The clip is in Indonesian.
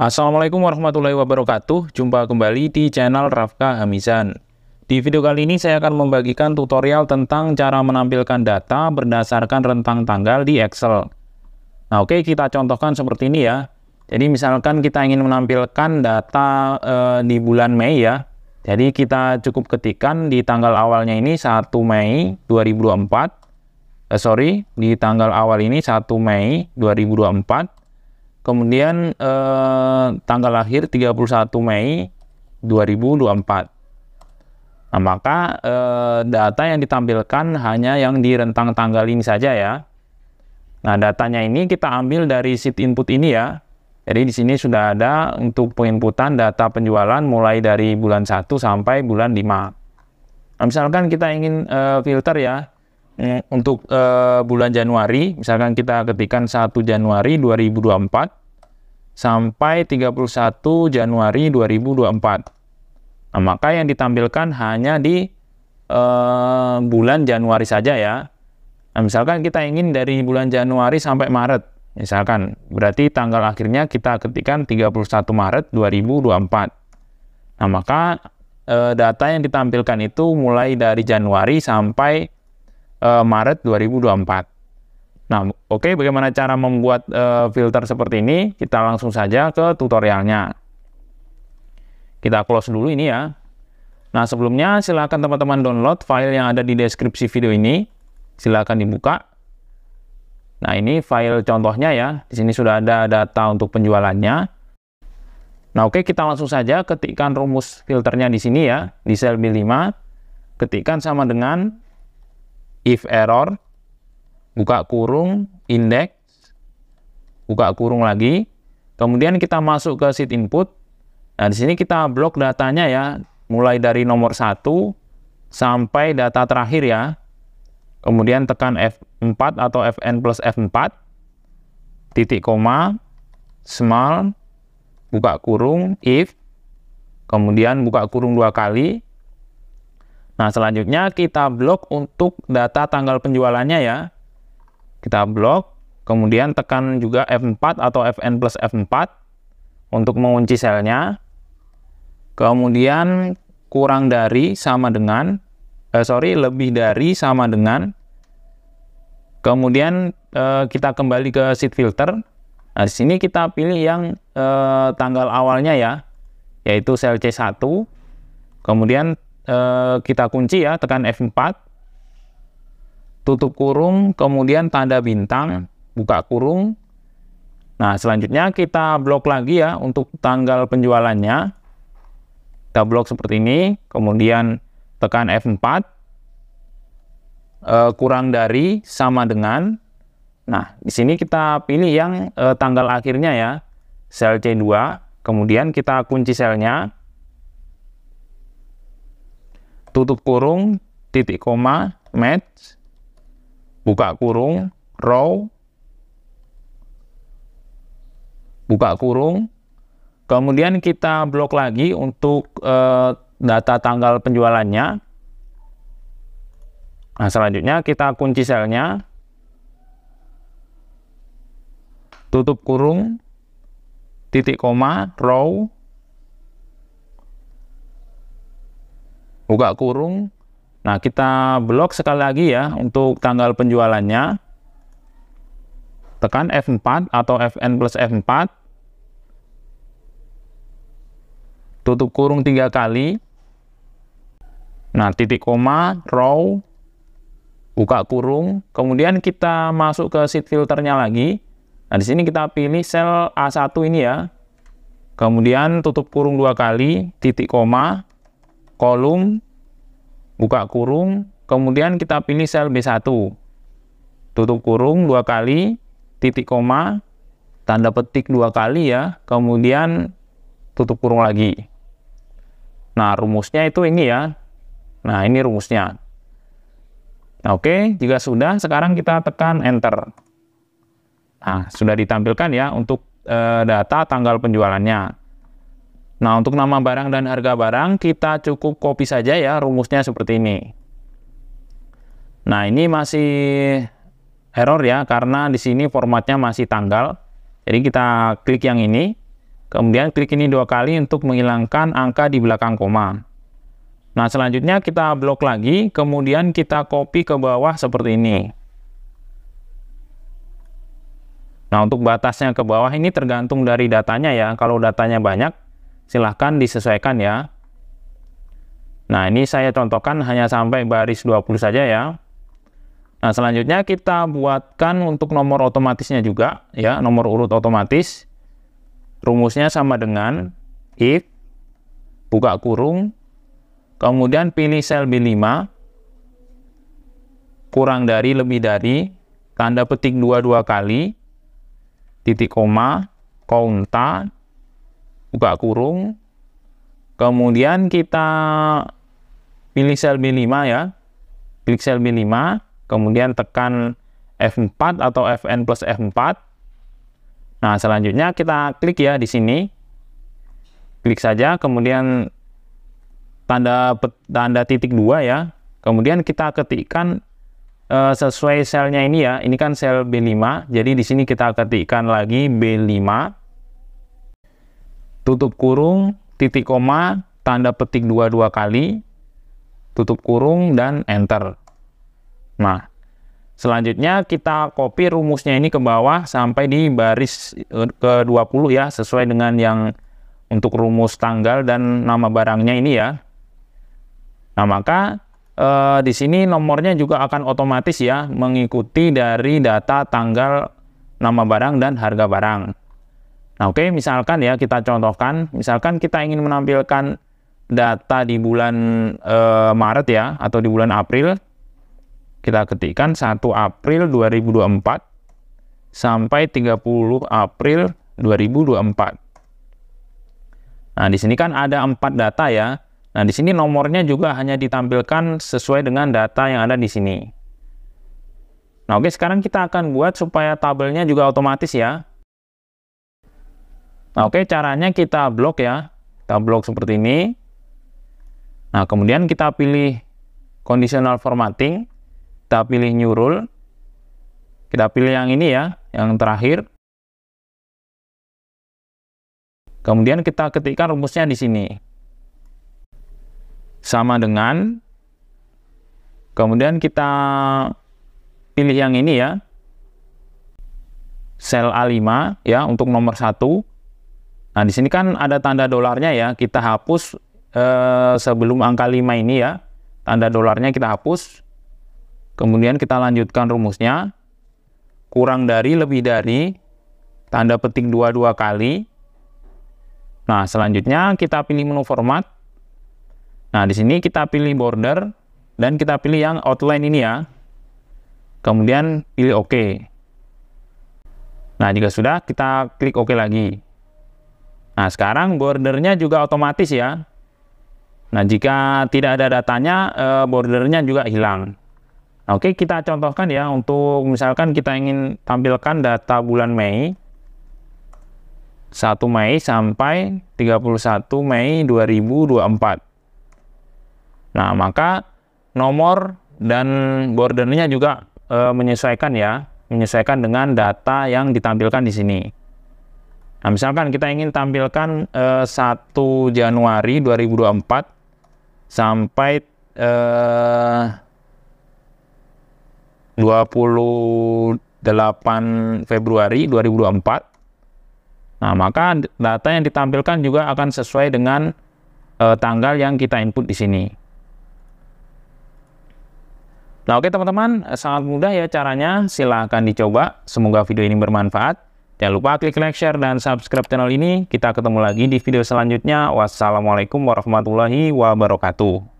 Assalamualaikum warahmatullahi wabarakatuh, jumpa kembali di channel Rafka Hamizan. Di video kali ini saya akan membagikan tutorial tentang cara menampilkan data berdasarkan rentang tanggal di Excel. Nah oke, okay, kita contohkan seperti ini ya. Jadi misalkan kita ingin menampilkan data e, di bulan Mei ya. Jadi kita cukup ketikan di tanggal awalnya ini 1 Mei 2024. Eh, sorry, di tanggal awal ini 1 Mei 2024 kemudian eh, tanggal lahir 31 Mei 2024 Nah, maka eh, data yang ditampilkan hanya yang di rentang tanggal ini saja ya. Nah, datanya ini kita ambil dari sheet input ini ya. Jadi di sini sudah ada untuk penginputan data penjualan mulai dari bulan 1 sampai bulan 5. Nah, misalkan kita ingin eh, filter ya. Mm, untuk uh, bulan Januari, misalkan kita ketikkan 1 Januari 2024 sampai 31 Januari 2024. Nah, maka yang ditampilkan hanya di uh, bulan Januari saja ya. Nah, misalkan kita ingin dari bulan Januari sampai Maret. Misalkan, berarti tanggal akhirnya kita ketikkan 31 Maret 2024. Nah, maka eh, data yang ditampilkan itu mulai dari Januari sampai uh, Maret 2024. Nah, oke okay, bagaimana cara membuat uh, filter seperti ini? Kita langsung saja ke tutorialnya. Kita close dulu ini ya. Nah, sebelumnya silakan teman-teman download file yang ada di deskripsi video ini. Silakan dibuka. Nah, ini file contohnya ya. Di sini sudah ada data untuk penjualannya. Nah, oke, kita langsung saja ketikkan rumus filternya di sini ya, di sel B5. Ketikkan sama dengan if error buka kurung index buka kurung lagi kemudian kita masuk ke sheet input nah di sini kita blok datanya ya mulai dari nomor 1 sampai data terakhir ya kemudian tekan F4 atau Fn plus F4 titik koma small buka kurung if kemudian buka kurung dua kali Nah, selanjutnya kita blok untuk data tanggal penjualannya ya. Kita blok, kemudian tekan juga F4 atau Fn plus F4 untuk mengunci selnya. Kemudian kurang dari sama dengan, eh, sorry, lebih dari sama dengan. Kemudian eh, kita kembali ke sheet filter. Nah, di sini kita pilih yang eh, tanggal awalnya ya, yaitu sel C1. Kemudian Eh, kita kunci ya, tekan F4, tutup kurung, kemudian tanda bintang, ya. buka kurung. Nah, selanjutnya kita blok lagi ya untuk tanggal penjualannya. Kita blok seperti ini, kemudian tekan F4, eh, kurang dari sama dengan. Nah, di sini kita pilih yang eh, tanggal akhirnya ya, sel C2, kemudian kita kunci selnya, tutup kurung titik koma match buka kurung row buka kurung kemudian kita blok lagi untuk uh, data tanggal penjualannya nah selanjutnya kita kunci selnya tutup kurung titik koma row buka kurung. Nah, kita blok sekali lagi ya untuk tanggal penjualannya. Tekan F4 atau Fn plus F4. Tutup kurung tiga kali. Nah, titik koma, row, buka kurung. Kemudian kita masuk ke sheet filternya lagi. Nah, di sini kita pilih sel A1 ini ya. Kemudian tutup kurung dua kali, titik koma, kolom buka kurung kemudian kita pilih sel B1 tutup kurung dua kali titik koma tanda petik dua kali ya kemudian tutup kurung lagi nah rumusnya itu ini ya nah ini rumusnya nah, oke jika sudah sekarang kita tekan enter nah sudah ditampilkan ya untuk e, data tanggal penjualannya Nah, untuk nama barang dan harga barang, kita cukup copy saja ya rumusnya seperti ini. Nah, ini masih error ya, karena di sini formatnya masih tanggal. Jadi kita klik yang ini, kemudian klik ini dua kali untuk menghilangkan angka di belakang koma. Nah, selanjutnya kita blok lagi, kemudian kita copy ke bawah seperti ini. Nah, untuk batasnya ke bawah ini tergantung dari datanya ya. Kalau datanya banyak, silahkan disesuaikan ya. Nah, ini saya contohkan hanya sampai baris 20 saja ya. Nah, selanjutnya kita buatkan untuk nomor otomatisnya juga ya, nomor urut otomatis. Rumusnya sama dengan if buka kurung kemudian pilih sel B5 kurang dari lebih dari tanda petik dua dua kali titik koma counta buka kurung. Kemudian kita pilih sel B5 ya. Klik sel B5, kemudian tekan F4 atau Fn plus F4. Nah, selanjutnya kita klik ya di sini. Klik saja, kemudian tanda tanda titik dua ya. Kemudian kita ketikkan e, sesuai selnya ini ya. Ini kan sel B5, jadi di sini kita ketikkan lagi B5 tutup kurung, titik koma, tanda petik dua dua kali, tutup kurung, dan enter. Nah, selanjutnya kita copy rumusnya ini ke bawah sampai di baris eh, ke-20 ya, sesuai dengan yang untuk rumus tanggal dan nama barangnya ini ya. Nah, maka eh, di sini nomornya juga akan otomatis ya, mengikuti dari data tanggal nama barang dan harga barang. Nah, oke, okay, misalkan ya kita contohkan, misalkan kita ingin menampilkan data di bulan e, Maret ya atau di bulan April. Kita ketikkan 1 April 2024 sampai 30 April 2024. Nah, di sini kan ada empat data ya. Nah, di sini nomornya juga hanya ditampilkan sesuai dengan data yang ada di sini. Nah, oke, sekarang kita akan buat supaya tabelnya juga otomatis ya. Nah, oke, caranya kita blok ya. Kita blok seperti ini. Nah, kemudian kita pilih conditional formatting. Kita pilih new rule. Kita pilih yang ini ya, yang terakhir. Kemudian kita ketikkan rumusnya di sini. Sama dengan. Kemudian kita pilih yang ini ya. Sel A5 ya untuk nomor 1 Nah, di sini kan ada tanda dolarnya ya, kita hapus eh, sebelum angka 5 ini ya. Tanda dolarnya kita hapus. Kemudian kita lanjutkan rumusnya. Kurang dari, lebih dari, tanda petik dua dua kali. Nah, selanjutnya kita pilih menu format. Nah, di sini kita pilih border dan kita pilih yang outline ini ya. Kemudian pilih OK. Nah, jika sudah, kita klik OK lagi. Nah, sekarang bordernya juga otomatis ya. Nah, jika tidak ada datanya, eh, bordernya juga hilang. oke, kita contohkan ya untuk misalkan kita ingin tampilkan data bulan Mei. 1 Mei sampai 31 Mei 2024. Nah, maka nomor dan bordernya juga e, menyesuaikan ya, menyesuaikan dengan data yang ditampilkan di sini. Nah, misalkan kita ingin tampilkan eh, 1 Januari 2024 sampai eh, 28 Februari 2024. Nah, maka data yang ditampilkan juga akan sesuai dengan eh, tanggal yang kita input di sini. Nah, oke teman-teman, sangat mudah ya caranya. Silahkan dicoba. Semoga video ini bermanfaat. Jangan lupa klik like, share, dan subscribe channel ini. Kita ketemu lagi di video selanjutnya. Wassalamualaikum warahmatullahi wabarakatuh.